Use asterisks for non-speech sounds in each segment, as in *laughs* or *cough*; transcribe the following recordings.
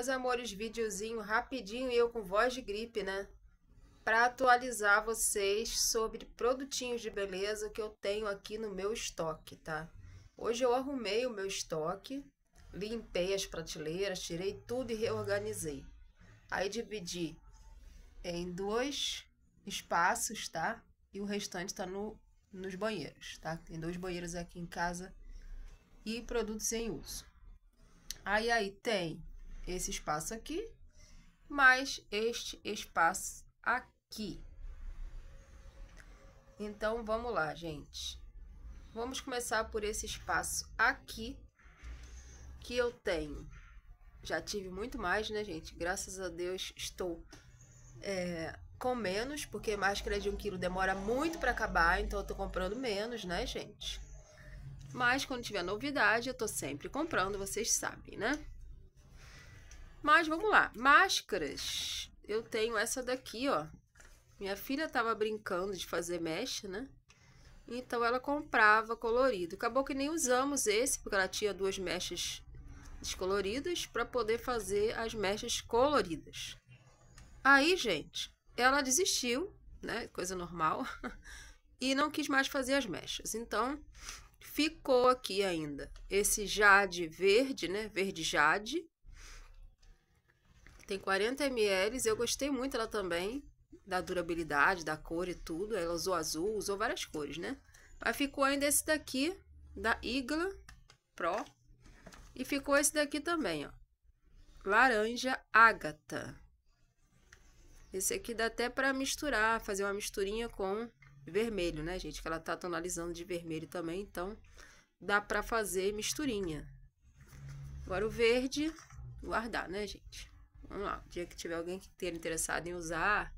Meus amores, videozinho rapidinho e eu com voz de gripe, né? Para atualizar vocês sobre produtinhos de beleza que eu tenho aqui no meu estoque, tá? Hoje eu arrumei o meu estoque, limpei as prateleiras, tirei tudo e reorganizei. Aí dividi em dois espaços, tá? E o restante tá no, nos banheiros, tá? Tem dois banheiros aqui em casa e produtos em uso. Aí aí tem esse espaço aqui, mais este espaço aqui. Então, vamos lá, gente. Vamos começar por esse espaço aqui, que eu tenho. Já tive muito mais, né, gente? Graças a Deus, estou é, com menos, porque máscara de um quilo demora muito para acabar, então eu tô comprando menos, né, gente? Mas quando tiver novidade, eu tô sempre comprando, vocês sabem, né? Mas vamos lá. Máscaras. Eu tenho essa daqui, ó. Minha filha tava brincando de fazer mecha, né? Então ela comprava colorido. Acabou que nem usamos esse, porque ela tinha duas mechas descoloridas para poder fazer as mechas coloridas. Aí, gente, ela desistiu, né? Coisa normal. *laughs* e não quis mais fazer as mechas. Então, ficou aqui ainda esse jade verde, né? Verde jade tem 40 ml, eu gostei muito dela também, da durabilidade, da cor e tudo. Ela usou azul, usou várias cores, né? Mas ficou ainda esse daqui, da Igla Pro. E ficou esse daqui também, ó. Laranja Ágata. Esse aqui dá até para misturar, fazer uma misturinha com vermelho, né, gente? Que ela tá tonalizando de vermelho também, então dá para fazer misturinha. Agora o verde, guardar, né, gente? Vamos lá, dia que tiver alguém que esteja interessado em usar,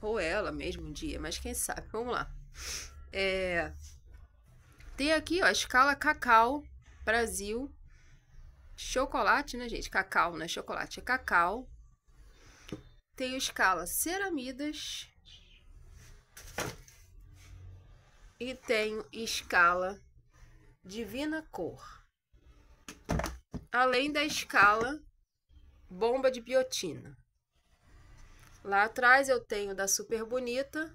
ou ela mesmo um dia, mas quem sabe, vamos lá. É, tem aqui, ó, escala cacau, Brasil, chocolate, né, gente? Cacau, né? Chocolate é cacau. Tem escala ceramidas. E tenho escala divina cor. Além da escala bomba de biotina. Lá atrás eu tenho da Super Bonita,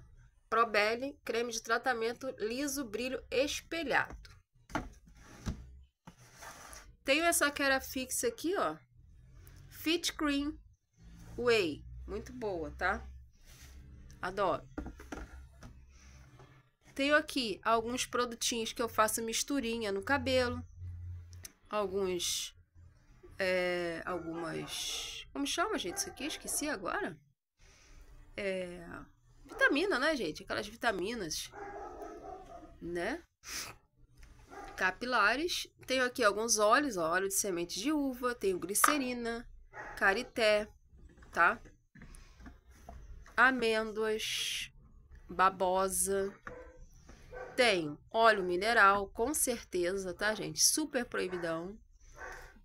Probelli, creme de tratamento liso brilho espelhado. Tenho essa cara fixa aqui, ó. Fit Cream Whey, muito boa, tá? Adoro. Tenho aqui alguns produtinhos que eu faço misturinha no cabelo, alguns é, algumas. Como chama, gente? Isso aqui? Esqueci agora. É, vitamina, né, gente? Aquelas vitaminas, né? Capilares. Tenho aqui alguns óleos, ó, óleo de semente de uva, tenho glicerina, carité, tá? Amêndoas, babosa. Tenho óleo mineral, com certeza, tá, gente? Super proibidão.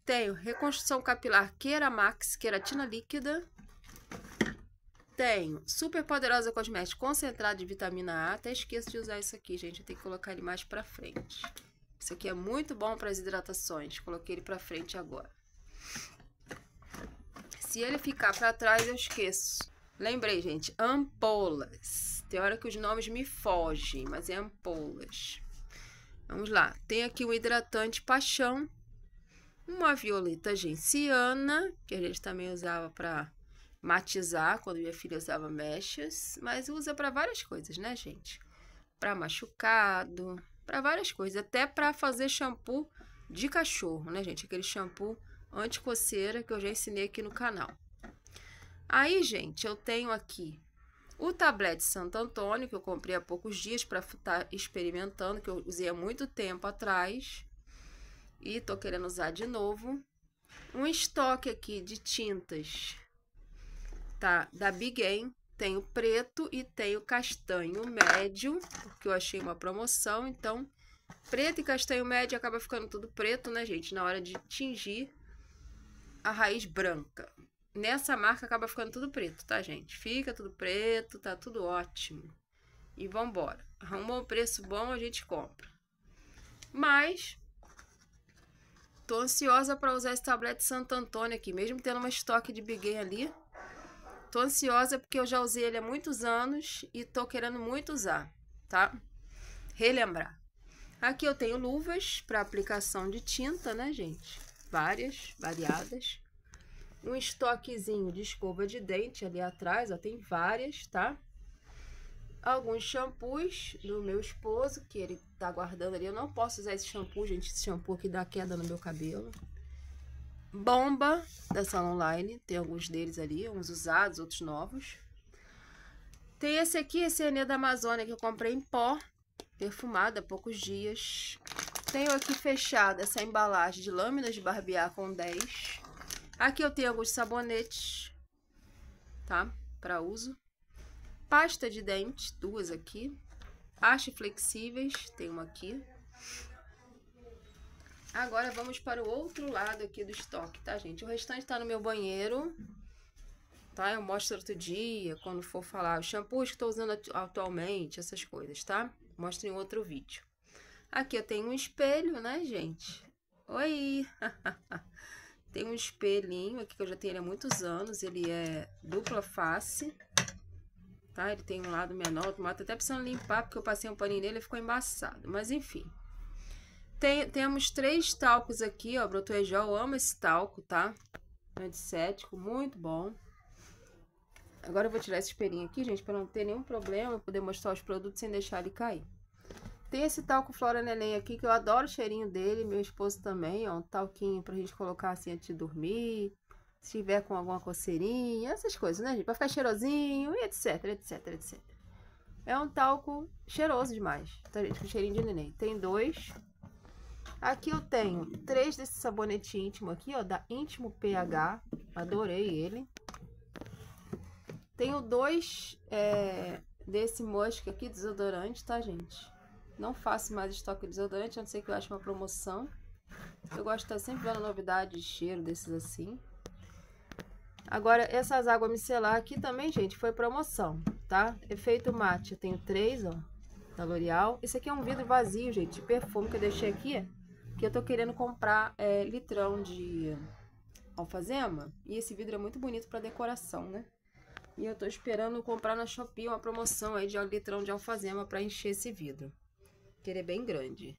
Tenho reconstrução capilar Max, queratina líquida. Tenho super poderosa cosmética concentrada de vitamina A. Até esqueço de usar isso aqui, gente. Eu tenho que colocar ele mais pra frente. Isso aqui é muito bom para as hidratações. Coloquei ele pra frente agora. Se ele ficar para trás, eu esqueço. Lembrei, gente. Ampolas. Tem hora que os nomes me fogem, mas é ampolas. Vamos lá. Tem aqui o hidratante paixão uma violeta genciana, que a gente também usava para matizar quando minha filha usava mechas, mas usa para várias coisas, né, gente? Para machucado, para várias coisas, até para fazer shampoo de cachorro, né, gente? Aquele shampoo anti coceira que eu já ensinei aqui no canal. Aí, gente, eu tenho aqui o tablete Santo Antônio, que eu comprei há poucos dias para estar tá experimentando, que eu usei há muito tempo atrás. E tô querendo usar de novo. Um estoque aqui de tintas, tá? Da Big Game. Tem o preto e tem o castanho médio, porque eu achei uma promoção, então... Preto e castanho médio acaba ficando tudo preto, né, gente? Na hora de tingir a raiz branca. Nessa marca acaba ficando tudo preto, tá, gente? Fica tudo preto, tá tudo ótimo. E vambora. Arrumou um preço bom, a gente compra. Mas Tô ansiosa para usar esse tablete Santo Antônio aqui, mesmo tendo uma estoque de Big Game ali. Tô ansiosa porque eu já usei ele há muitos anos e tô querendo muito usar, tá? Relembrar. Aqui eu tenho luvas para aplicação de tinta, né, gente? Várias, variadas. Um estoquezinho de escova de dente ali atrás, ó, tem várias, tá? Alguns shampoos do meu esposo, que ele tá guardando ali. Eu não posso usar esse shampoo, gente, esse shampoo que dá queda no meu cabelo. Bomba da Salon Online, tem alguns deles ali, uns usados, outros novos. Tem esse aqui, esse Enê da Amazônia, que eu comprei em pó, perfumado há poucos dias. Tenho aqui fechada essa embalagem de lâminas de barbear com 10. Aqui eu tenho alguns sabonetes, tá? Para uso. Pasta de dente, duas aqui. Arte flexíveis, tem uma aqui. Agora vamos para o outro lado aqui do estoque, tá, gente? O restante tá no meu banheiro, tá? Eu mostro outro dia, quando for falar os shampoos que estou usando atualmente, essas coisas, tá? Mostro em outro vídeo. Aqui eu tenho um espelho, né, gente? Oi! *laughs* tem um espelhinho aqui que eu já tenho há muitos anos, ele é dupla face tá? Ele tem um lado menor, outro Tô até precisando limpar, porque eu passei um paninho nele e ficou embaçado. Mas, enfim. Tem, temos três talcos aqui, ó. Brotuejol, eu amo esse talco, tá? Antisséptico, muito bom. Agora eu vou tirar esse espelhinho aqui, gente, para não ter nenhum problema, poder mostrar os produtos sem deixar ele cair. Tem esse talco Flora Neném aqui, que eu adoro o cheirinho dele, meu esposo também, ó, um talquinho pra gente colocar assim antes de dormir, se tiver com alguma coceirinha, essas coisas, né, gente? Pra ficar cheirosinho e etc, etc, etc. É um talco cheiroso demais, tá, gente? Com cheirinho de neném. Tem dois. Aqui eu tenho três desse sabonete íntimo aqui, ó, da Íntimo PH. Adorei ele. Tenho dois é, desse Musk aqui, desodorante, tá, gente? Não faço mais estoque de desodorante, a não ser que eu ache uma promoção. Eu gosto de tá estar sempre vendo novidade de cheiro desses assim. Agora, essas águas micelar aqui também, gente, foi promoção, tá? Efeito mate, eu tenho três, ó, da L'Oreal. Esse aqui é um vidro vazio, gente, de perfume que eu deixei aqui, que eu tô querendo comprar é, litrão de alfazema. E esse vidro é muito bonito pra decoração, né? E eu tô esperando comprar na Shopee uma promoção aí de litrão de alfazema pra encher esse vidro. Que ele é bem grande.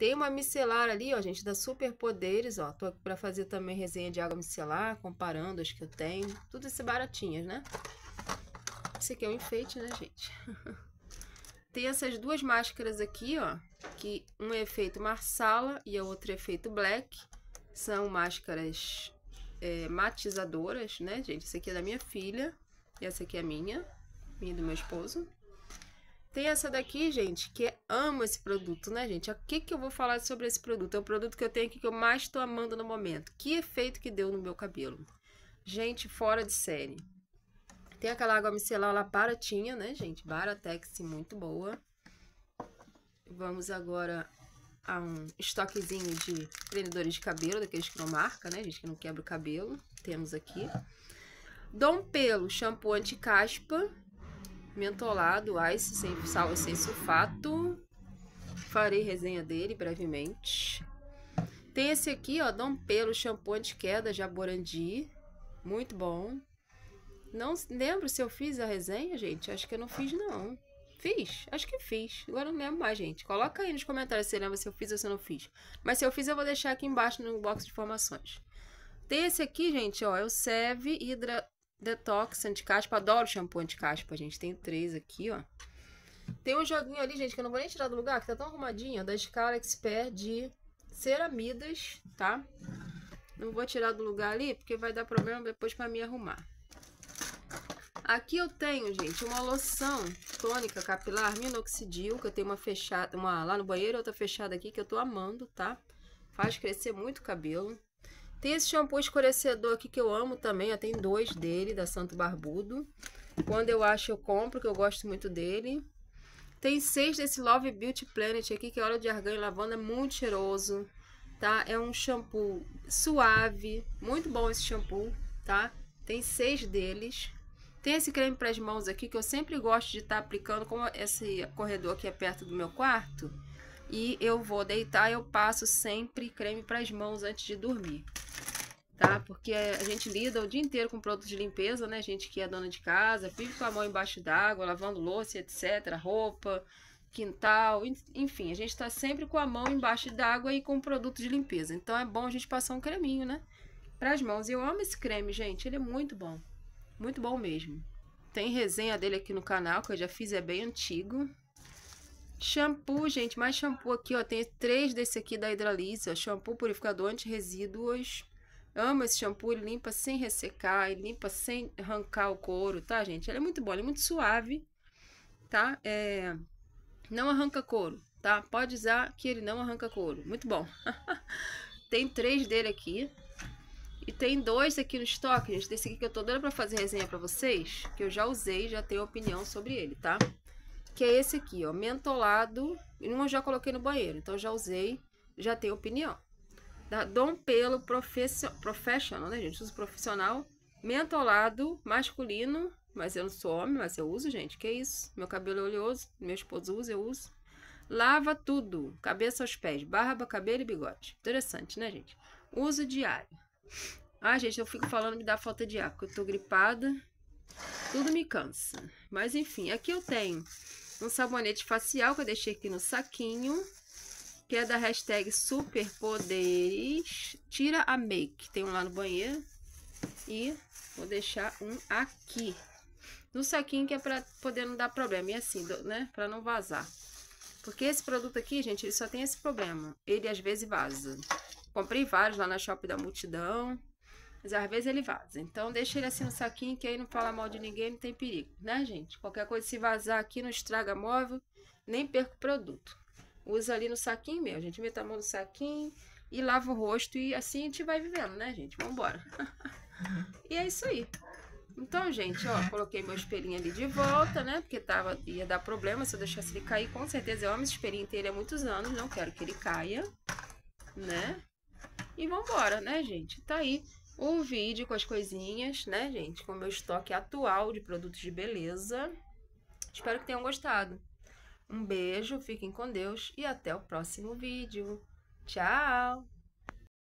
Tem uma micelar ali, ó, gente, da Superpoderes, ó. Tô aqui pra fazer também resenha de água micelar, comparando as que eu tenho. Tudo isso baratinhas, né? Esse aqui é um enfeite, né, gente? *laughs* Tem essas duas máscaras aqui, ó. Que um é efeito Marsala e a outra é efeito Black. São máscaras é, matizadoras, né, gente? esse aqui é da minha filha e essa aqui é minha, minha e do meu esposo. Tem essa daqui, gente, que amo esse produto, né, gente? O que, que eu vou falar sobre esse produto? É o produto que eu tenho aqui que eu mais estou amando no momento. Que efeito que deu no meu cabelo. Gente, fora de série. Tem aquela água micelar lá baratinha, né, gente? Baratex, muito boa. Vamos agora a um estoquezinho de prendedores de cabelo, daqueles que não marca, né, gente? Que não quebra o cabelo. Temos aqui. Dom Pelo, shampoo anti-caspa mentolado, ice, sem sal e sem sulfato. Farei resenha dele brevemente. Tem esse aqui, ó, Dom Pelo, shampoo de queda Jaborandi. Muito bom. Não lembro se eu fiz a resenha, gente. Acho que eu não fiz, não. Fiz? Acho que fiz. Agora não lembro mais, gente. Coloca aí nos comentários se lembra se eu fiz ou se eu não fiz. Mas se eu fiz, eu vou deixar aqui embaixo no box de informações. Tem esse aqui, gente, ó. É o Seve Hidra... Detox, anticaspa. Adoro shampoo anticaspa, gente. Tem três aqui, ó. Tem um joguinho ali, gente, que eu não vou nem tirar do lugar, que tá tão arrumadinho, ó, da Scala Expert de ceramidas, tá? Não vou tirar do lugar ali, porque vai dar problema depois pra me arrumar. Aqui eu tenho, gente, uma loção tônica capilar minoxidil, que eu tenho uma fechada, uma lá no banheiro, outra fechada aqui, que eu tô amando, tá? Faz crescer muito o cabelo. Tem esse shampoo escurecedor aqui que eu amo também, tem dois dele, da Santo Barbudo. Quando eu acho, eu compro, que eu gosto muito dele. Tem seis desse Love Beauty Planet aqui, que é óleo de argan e lavanda, é muito cheiroso, tá? É um shampoo suave, muito bom esse shampoo, tá? Tem seis deles. Tem esse creme para as mãos aqui, que eu sempre gosto de estar tá aplicando, como esse corredor aqui é perto do meu quarto. E eu vou deitar, eu passo sempre creme para as mãos antes de dormir tá? Porque a gente lida o dia inteiro com produtos de limpeza, né? Gente que é dona de casa, vive com a mão embaixo d'água, lavando louça, etc., roupa, quintal, enfim, a gente está sempre com a mão embaixo d'água e com produtos de limpeza. Então é bom a gente passar um creminho, né? Para as mãos. E eu amo esse creme, gente, ele é muito bom. Muito bom mesmo. Tem resenha dele aqui no canal, que eu já fiz, é bem antigo. Shampoo, gente, mais shampoo aqui, ó. Tem três desse aqui da hidralisa Shampoo purificador anti-resíduos. Amo esse shampoo, ele limpa sem ressecar, ele limpa sem arrancar o couro, tá, gente? Ele é muito bom, ele é muito suave, tá? É... Não arranca couro, tá? Pode usar que ele não arranca couro. Muito bom. *laughs* tem três dele aqui. E tem dois aqui no estoque, gente. Desse aqui que eu tô dando pra fazer resenha pra vocês, que eu já usei, já tenho opinião sobre ele, tá? Que é esse aqui, ó, mentolado. Um eu já coloquei no banheiro, então já usei, já tenho opinião da Dom Pelo Professional, né, gente? Uso profissional, mentolado, masculino, mas eu não sou homem, mas eu uso, gente, que isso? Meu cabelo é oleoso, meu esposo usa, eu uso. Lava tudo, cabeça aos pés, barba, cabelo e bigode. Interessante, né, gente? Uso diário. Ah, gente, eu fico falando me dá falta de ar, porque eu tô gripada, tudo me cansa. Mas enfim, aqui eu tenho um sabonete facial que eu deixei aqui no saquinho que é da hashtag superpoderes. Tira a make, tem um lá no banheiro. E vou deixar um aqui. No saquinho que é para poder não dar problema. E assim, né? para não vazar. Porque esse produto aqui, gente, ele só tem esse problema. Ele às vezes vaza. Comprei vários lá na Shop da Multidão. Mas às vezes ele vaza. Então deixa ele assim no saquinho que aí não fala mal de ninguém, não tem perigo, né, gente? Qualquer coisa se vazar aqui não estraga móvel, nem perco o produto usa ali no saquinho mesmo. A gente mete a mão no saquinho e lava o rosto e assim a gente vai vivendo, né, gente? Vambora. *laughs* e é isso aí. Então, gente, ó, coloquei meu espelhinho ali de volta, né? Porque tava, ia dar problema se eu deixasse ele cair. Com certeza eu amo esse espelhinho, inteiro há muitos anos, não quero que ele caia, né? E vambora, né, gente? Tá aí o vídeo com as coisinhas, né, gente? Com o meu estoque atual de produtos de beleza. Espero que tenham gostado. Um beijo, fiquem com Deus e até o próximo vídeo. Tchau!